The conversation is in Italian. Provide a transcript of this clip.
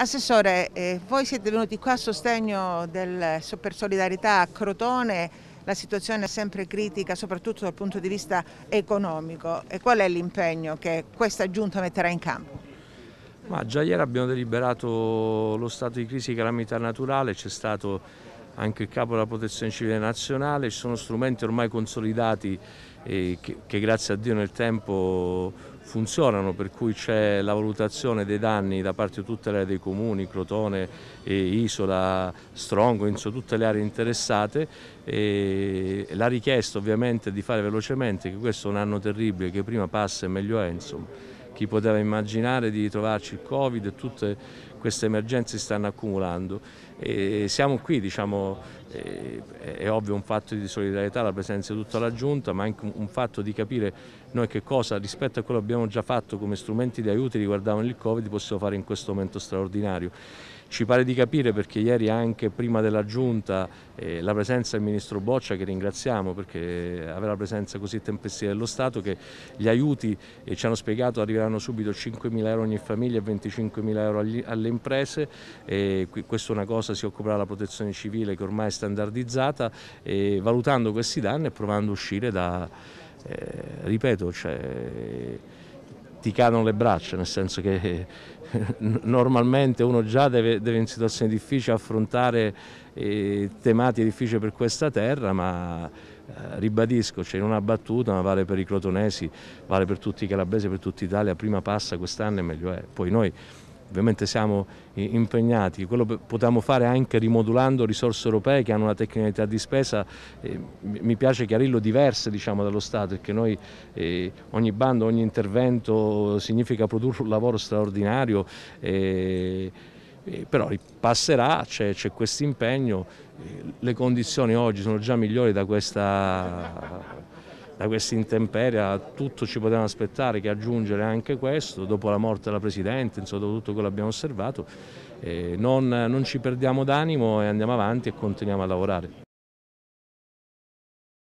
Assessore, eh, voi siete venuti qua a sostegno del Super Solidarietà a Crotone, la situazione è sempre critica soprattutto dal punto di vista economico e qual è l'impegno che questa giunta metterà in campo? Ma già ieri abbiamo deliberato lo stato di crisi calamità naturale, c'è stato anche il capo della protezione civile nazionale, ci sono strumenti ormai consolidati eh, che, che grazie a Dio nel tempo funzionano, per cui c'è la valutazione dei danni da parte di tutte le aree dei comuni, Crotone, eh, Isola, Strongo, insomma tutte le aree interessate. E la richiesta ovviamente di fare velocemente, che questo è un anno terribile, che prima passa e meglio è. Insomma chi poteva immaginare di ritrovarci il Covid, e tutte queste emergenze si stanno accumulando e siamo qui, diciamo, è ovvio un fatto di solidarietà, la presenza di tutta la Giunta, ma anche un fatto di capire noi che cosa rispetto a quello che abbiamo già fatto come strumenti di aiuto riguardavano il Covid possiamo fare in questo momento straordinario. Ci pare di capire perché ieri anche prima della giunta eh, la presenza del Ministro Boccia, che ringraziamo perché aveva la presenza così tempestiva dello Stato, che gli aiuti eh, ci hanno spiegato arriveranno subito 5.000 euro ogni famiglia e 25.000 euro agli, alle imprese. Eh, questa è una cosa si occuperà la protezione civile che ormai è standardizzata, valutando questi danni e provando a uscire da... Eh, ripeto, cioè, ti cadono le braccia, nel senso che eh, normalmente uno già deve, deve in situazioni difficili affrontare eh, tematiche difficili per questa terra, ma eh, ribadisco, c'è cioè una battuta, ma vale per i crotonesi, vale per tutti i calabresi, per tutta Italia, prima passa quest'anno e meglio è. Poi noi ovviamente siamo impegnati, quello potremmo fare anche rimodulando risorse europee che hanno una tecnicità di spesa, eh, mi piace chiarirlo, diverse diciamo, dallo Stato, perché noi eh, ogni bando, ogni intervento significa produrre un lavoro straordinario, eh, eh però passerà, c'è questo impegno, eh, le condizioni oggi sono già migliori da questa da questa intemperia tutto ci potevamo aspettare che aggiungere anche questo, dopo la morte della Presidente, insomma, dopo tutto quello che abbiamo osservato, eh, non, non ci perdiamo d'animo e andiamo avanti e continuiamo a lavorare.